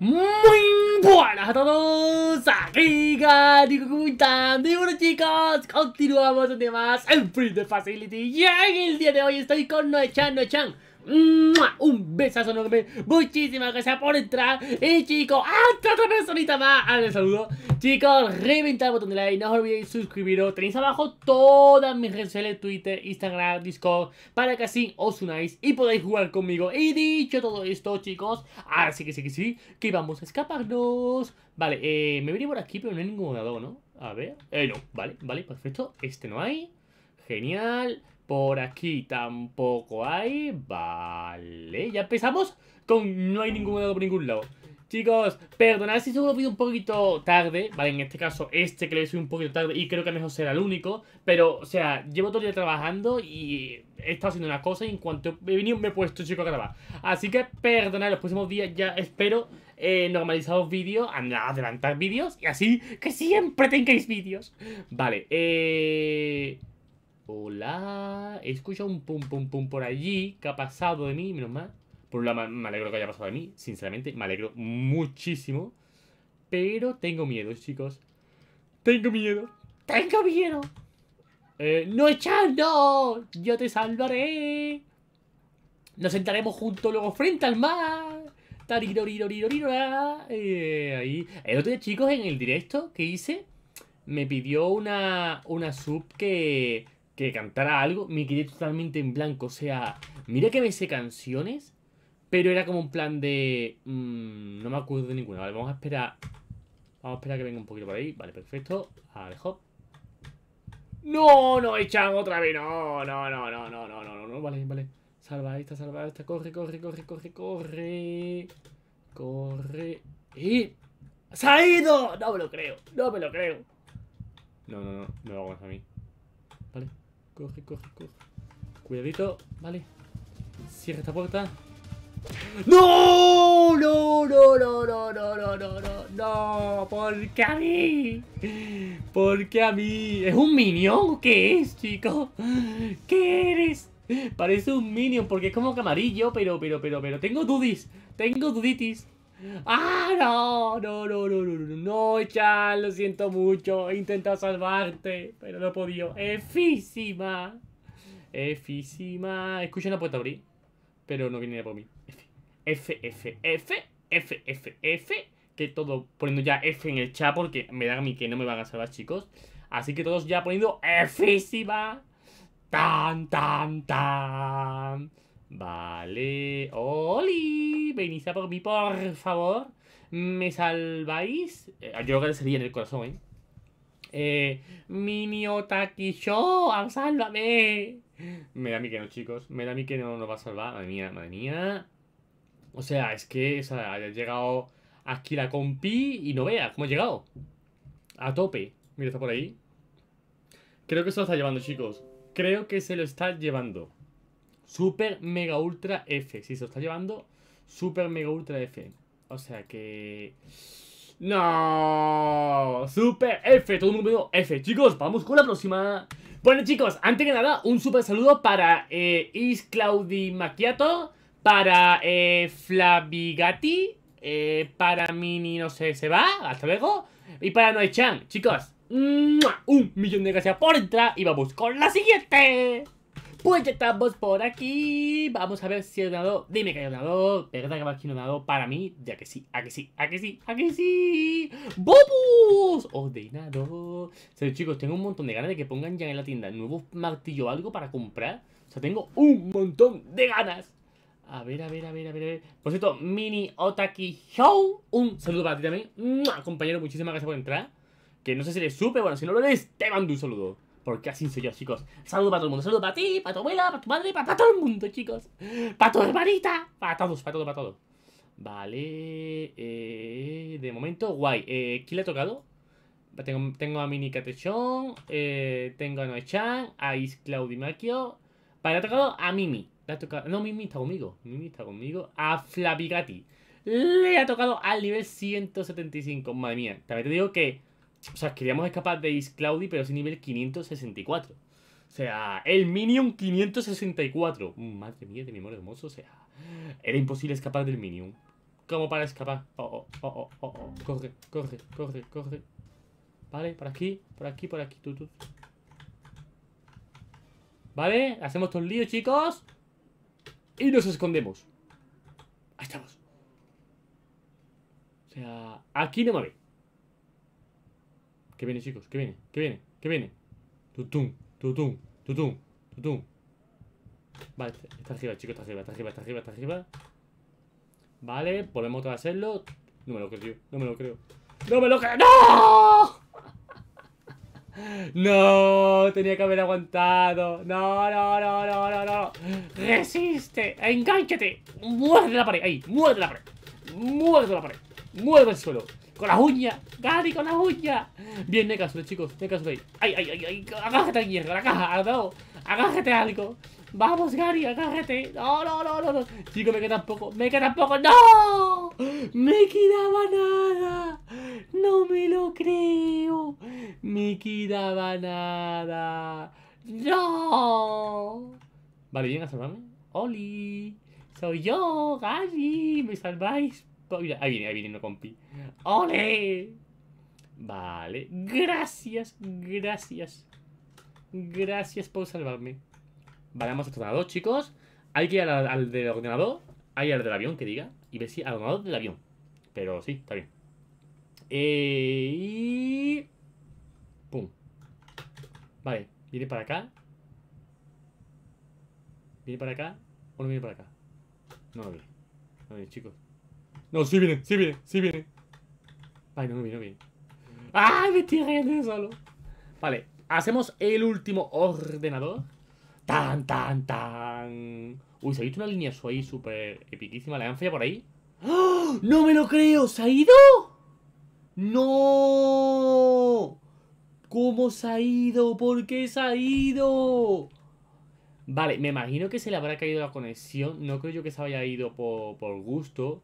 Muy buenas a todos, aquí Gati, ¿cómo están? Y bueno chicos, continuamos un día más en Free the Facility Y en el día de hoy estoy con Noe-chan un besazo enorme. Muchísimas gracias por entrar. Y chicos, hasta otra personita más. Ahora les saludo. Chicos, reventad el botón de like. No os olvidéis suscribiros. Tenéis abajo todas mis redes sociales: Twitter, Instagram, Discord. Para que así os unáis y podáis jugar conmigo. Y dicho todo esto, chicos. sí que sí que sí. Que vamos a escaparnos. Vale, eh, me venía por aquí, pero no hay ningún dado, ¿no? A ver. Eh, no. Vale, vale, perfecto. Este no hay. Genial. Por aquí tampoco hay. Vale, ya empezamos con no hay ningún lado por ningún lado. Chicos, perdonad si subo vídeo un poquito tarde, ¿vale? En este caso, este que le subí un poquito tarde y creo que a mejor será el único. Pero, o sea, llevo todo el día trabajando y he estado haciendo una cosa y en cuanto he venido me he puesto, chico a grabar. Así que perdonad, los próximos días ya espero eh, normalizados vídeos, adelantar vídeos y así que siempre tengáis vídeos. Vale, eh... Hola. He escuchado un pum pum pum por allí. que ha pasado de mí? Menos mal. Por un lado, me alegro que haya pasado de mí. Sinceramente, me alegro muchísimo. Pero tengo miedo, chicos. Tengo miedo. Tengo miedo. Eh, no echando. Yo te salvaré. Nos sentaremos juntos luego frente al mar. Eh, ahí. El otro día, chicos, en el directo que hice, me pidió una, una sub que que cantara algo, me quedé totalmente en blanco. O sea, mira que me sé canciones, pero era como un plan de... Mmm, no me acuerdo de ninguna. Vale, vamos a esperar. Vamos a esperar que venga un poquito por ahí. Vale, perfecto. ver, hop. No, no, echan otra vez. No, no, no, no, no, no, no, no. Vale, vale. Salva esta, salva esta. Corre, corre, corre, corre, corre. Corre. ¡Y! ha ido! No me lo creo. No me lo creo. No, no, no. Me lo hago más a mí. Vale. Coge, coge, coge. Cuidadito, vale. Cierra esta puerta. ¡No! ¡No, no, no, no, no, no, no, no! ¡No! ¿Por qué a mí? ¿Por qué a mí? ¿Es un minion? ¿Qué es, chico? ¿Qué eres? Parece un minion porque es como camarillo, pero, pero, pero, pero. Tengo dudis. Tengo duditis. ¡Ah, no! No, no, no, no, no, no, Chan, lo siento mucho. He intentado salvarte, pero no he podido. ¡Efísima! Efísima. Escucha una puerta abrir, pero no viene por mí. F, F, F, F, F, F. Que todo poniendo ya F en el chat porque me da a mí que no me van a salvar, chicos. Así que todos ya poniendo Efísima. Tan, tan, tan. Vale. ¡Oli! venís a por mí, por favor. ¿Me salváis? Eh, yo creo que sería en el corazón, ¿eh? Eh, Miniotaki Show, sálvame. Me da a mí que no, chicos. Me da a mí que no nos va a salvar. Madre mía, madre mía. O sea, es que haya ha llegado aquí la compi y no vea cómo ha llegado. A tope. Mira, está por ahí. Creo que se lo está llevando, chicos. Creo que se lo está llevando. Super Mega Ultra F. Si se lo está llevando Super Mega Ultra F. O sea que... No, super F, todo el mundo F. Chicos, vamos con la próxima. Bueno, chicos, antes que nada, un super saludo para eh, Is Claudi Macchiato, para eh, Flavigati, eh, para Mini, no sé, se va, hasta luego, y para Chan, Chicos, un millón de gracias por entrar y vamos con la siguiente. Pues ya estamos por aquí. Vamos a ver si hay un Dime que hay un ¿Verdad que va aquí un para mí? Ya que sí, a que sí, a que sí, a que sí. Bobus, Ordenado. O chicos, tengo un montón de ganas de que pongan ya en la tienda nuevo martillo o algo para comprar. O sea, tengo un montón de ganas. A ver, a ver, a ver, a ver, Por cierto, Mini Otaki Show. Un saludo para ti también. Compañero, muchísimas gracias por entrar. Que no sé si le supe, bueno, si no lo eres, te mando un saludo. Porque así soy yo, chicos. Saludos para todo el mundo. Saludos para ti, para tu abuela, para tu madre, para, todo el mundo, chicos. Para tu hermanita. Para todos, para todo, para todo. Vale. Eh, de momento, guay. Eh, ¿Quién le ha tocado? Tengo, a Mini Catechón. Eh, tengo a Noe-chan A Is Claudimacchio. Vale, le ha tocado a Mimi. no, Mimi está conmigo. Mimi está conmigo. A Flavigati. Le ha tocado al nivel 175. Madre mía. También te digo que o sea, queríamos escapar de Is pero es nivel 564. O sea, el Minion 564. Mm, madre mía, de mi amor hermoso. O sea, era imposible escapar del Minion. ¿Cómo para escapar? Oh, oh, oh, corre, corre, corre, corre. Vale, por aquí, por aquí, por aquí. ¿Vale? Hacemos todo el lío, chicos. Y nos escondemos. Ahí estamos. O sea, aquí no me ve. Que viene, chicos, que viene, que viene, que viene. Tutum, tutum, tutum, tutum. Vale, está arriba, chicos, está arriba, está arriba, está arriba, está arriba. Vale, podemos hacerlo. No me lo creo, tío, no me lo creo. ¡No me lo creo! ¡No! No, tenía que haber aguantado. No, no, no, no, no, no. Resiste, enganchate. Muerde la pared, ahí, muerde la pared. Muerde la pared, muerde el suelo con la uña Gary, con la uña Bien, necasule chicos. necasule Ay, ay, ay, ay. Agájate mierda, la caja. No. Agájate algo. Vamos, Gary, agárrate. No, no, no, no, Chicos, me queda poco. Me queda poco. ¡No! Me quedaba nada. No me lo creo. Me quedaba nada. ¡No! Vale, bien a salvarme. ¡Oli! Soy yo, Gary. Me salváis ahí viene, ahí viene no compi. ¡Ole! Vale. Gracias, gracias. Gracias por salvarme. Vale, vamos a ordenador, chicos. Hay que ir al, del ordenador. Hay al del avión, que diga. Y ver si al ordenador del avión. Pero sí, está bien. Eh, Pum. Vale, viene para acá. ¿Viene para acá? ¿O no viene para acá? No lo no lo No chicos. No, sí viene, sí viene, sí viene. Ay, no, no viene, no viene. ¡Ah! me tiré solo! Vale, hacemos el último ordenador. ¡Tan, tan, tan! Uy, se ha visto una línea suave ahí súper epiquísima. ¿La han por ahí? ¡Oh! ¡No me lo creo! ¿Se ha ido? ¡No! ¿Cómo se ha ido? ¿Por qué se ha ido? Vale, me imagino que se le habrá caído la conexión. No creo yo que se haya ido por, por gusto.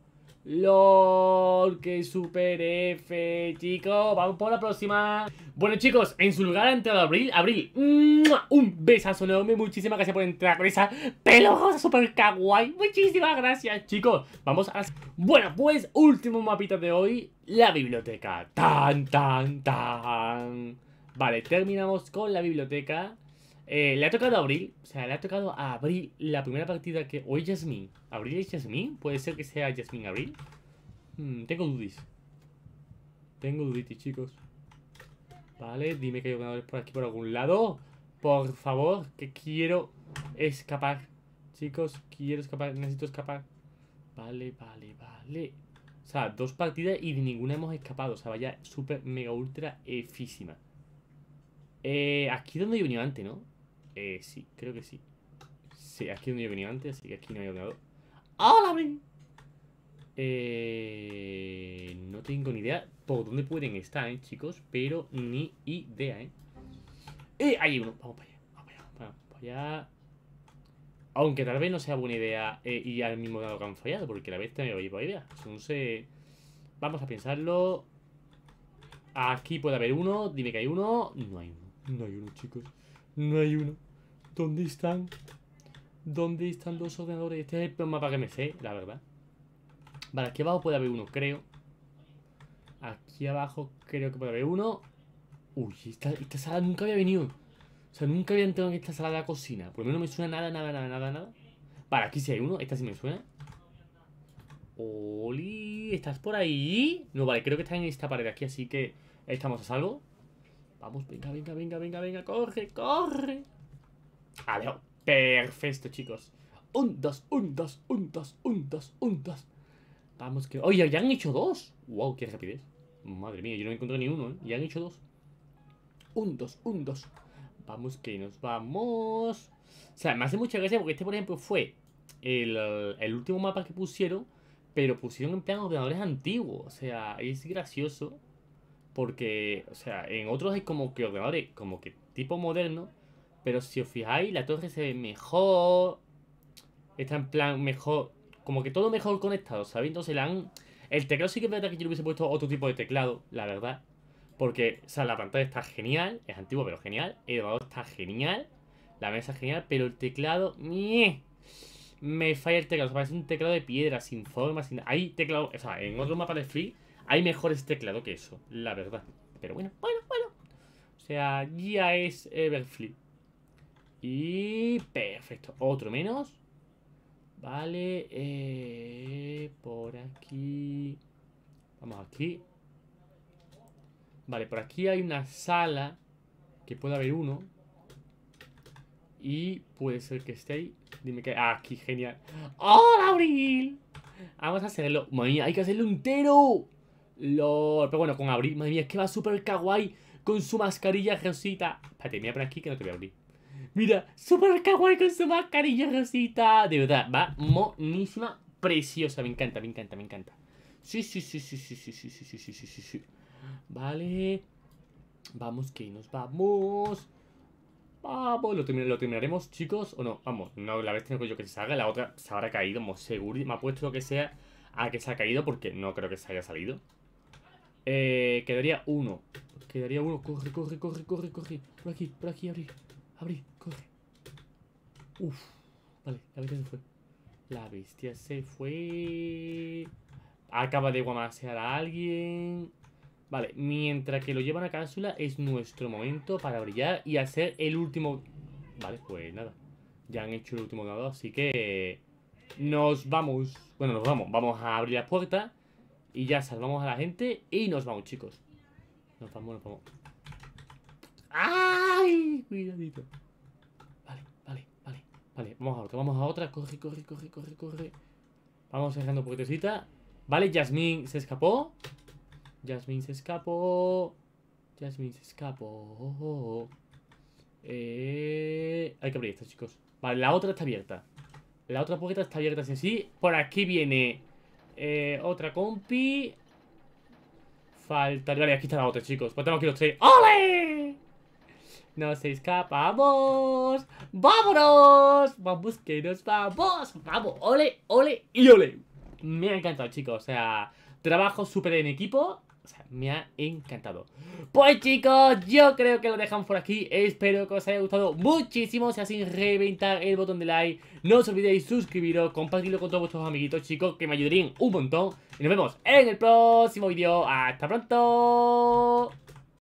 Lo que super F, chicos. Vamos por la próxima. Bueno, chicos, en su lugar ha entrado Abril. Abril, un besazo enorme. Muchísimas gracias por entrar con esa pelosa super kawaii. Muchísimas gracias, chicos. Vamos a. Bueno, pues, último mapita de hoy: la biblioteca. Tan, tan, tan. Vale, terminamos con la biblioteca. Eh, le ha tocado a Abril, o sea, le ha tocado a Abril la primera partida que... hoy es Jasmine? ¿Abril es Jasmine? ¿Puede ser que sea Jasmine Abril? Hmm, tengo dudis. Tengo duditis, chicos. Vale, dime que hay ganadores por aquí, por algún lado. Por favor, que quiero escapar. Chicos, quiero escapar, necesito escapar. Vale, vale, vale. O sea, dos partidas y de ninguna hemos escapado. O sea, vaya súper, mega, ultra efísima. Eh, aquí donde yo venía antes, ¿no? Eh, sí, creo que sí. Sí, aquí es donde yo venía antes, así que aquí no hay ordenador. ¡Hola, ven! Eh, no tengo ni idea por dónde pueden estar, eh, chicos, pero ni idea, ¿eh? ¡Eh! Ahí uno. Vamos para allá, vamos para allá, vamos para allá. Aunque tal vez no sea buena idea eh, ir al mismo lado que han fallado, porque la vez también voy a idea. vamos a pensarlo. Aquí puede haber uno, dime que hay uno. No hay uno, no hay uno, chicos. No hay uno. ¿Dónde están? ¿Dónde están los ordenadores? Este es el mapa que me sé, la verdad. Vale, aquí abajo puede haber uno, creo. Aquí abajo creo que puede haber uno. Uy, esta, sala nunca había venido. O sea, nunca había entrado en esta sala de la cocina. Por lo menos no me suena nada, nada, nada, nada, nada. Vale, aquí sí hay uno. Esta sí me suena. Oli, ¿estás por ahí? No, vale, creo que está en esta pared aquí, así que estamos a salvo. Vamos, venga, venga, venga, venga, venga, corre, corre. Adiós. Perfecto, chicos. Un, dos, un, dos, un, Vamos que... Oye, ya han hecho dos. Wow, qué rapidez. Madre mía, yo no he encontrado ni uno, ¿eh? Ya han hecho dos. Un, dos, un, dos. Vamos que nos vamos. O sea, me hace mucha gracia porque este, por ejemplo, fue el, el último mapa que pusieron, pero pusieron en plan ordenadores antiguos. O sea, es gracioso porque, o sea, en otros hay como que ordenadores como que tipo moderno, pero si os fijáis, la torre se ve mejor. Está en plan mejor. Como que todo mejor conectado, ¿sabéis? Entonces la El teclado sí que me da que yo le hubiese puesto otro tipo de teclado, la verdad. Porque, o sea, la pantalla está genial. Es antiguo, pero genial. El ordenador está genial. La mesa es genial. Pero el teclado... ¡Mie! Me falla el teclado. parece un teclado de piedra, sin forma, sin... Hay teclado... O sea, en otro mapa de Free hay mejores teclados que eso, la verdad. Pero bueno, bueno, bueno. O sea, ya es Everflip. Y perfecto. Otro menos. Vale. Eh, por aquí. Vamos aquí. Vale, por aquí hay una sala. Que puede haber uno. Y puede ser que esté ahí. Dime que... Ah, aquí, genial. ¡Hola, Abril! Vamos a hacerlo. Madre mía, hay que hacerlo entero. lo Pero bueno, con Abril. Madre mía, es que va súper kawaii. Con su mascarilla rosita. Espérate, mira por aquí que no te voy a abrir. Mira, super kawaii con su mascarilla rosita. De verdad, va monísima, preciosa. Me encanta, me encanta, me encanta. Sí, sí, sí, sí, sí, sí, sí, sí, sí, sí, sí, sí. sí. Vale. Vamos, que nos vamos. Vamos, ¿lo, terminaremos, chicos? ¿O no? Vamos, no, la vez tengo yo que se salga, la otra se habrá caído. Como seguro, me ha puesto lo que sea a que se ha caído porque no creo que se haya salido. Eh, quedaría uno. Quedaría uno. Corre, corre, corre, corre, corre. Por aquí, por aquí, abrí. Abrí, corre. Uf, vale, la bestia se fue. La bestia se fue. Acaba de guamasear a alguien. Vale, mientras que lo llevan a cápsula es nuestro momento para brillar y hacer el último... Vale, pues nada. Ya han hecho el último dado, así que... Nos vamos. Bueno, nos vamos. Vamos a abrir la puerta y ya salvamos a la gente y nos vamos, chicos. Nos vamos, nos vamos. ¡Ah! Cuidadito. Vale, vale, vale. Vale, vamos a otra, vamos a otra. Corre, corre, corre, corre, corre. Vamos dejando puertecita. Vale, Jasmine se escapó. Jasmine se escapó. Jasmine se escapó. Eh, hay que abrir esta, chicos. Vale, la otra está abierta. La otra puerta está abierta así. así. Por aquí viene eh, otra compi. Falta. Vale, aquí está la otra, chicos. Pues tenemos aquí los tres. ¡Ole! Nos escapamos. ¡Vámonos! Vamos que nos vamos. Vamos, ole, ole y ole. Me ha encantado, chicos. O sea, trabajo súper en equipo. O sea, me ha encantado. Pues chicos, yo creo que lo dejamos por aquí. Espero que os haya gustado muchísimo. Si así, reventar el botón de like. No os olvidéis suscribiros, compartirlo con todos vuestros amiguitos, chicos, que me ayudarían un montón. Y nos vemos en el próximo vídeo. ¡Hasta pronto!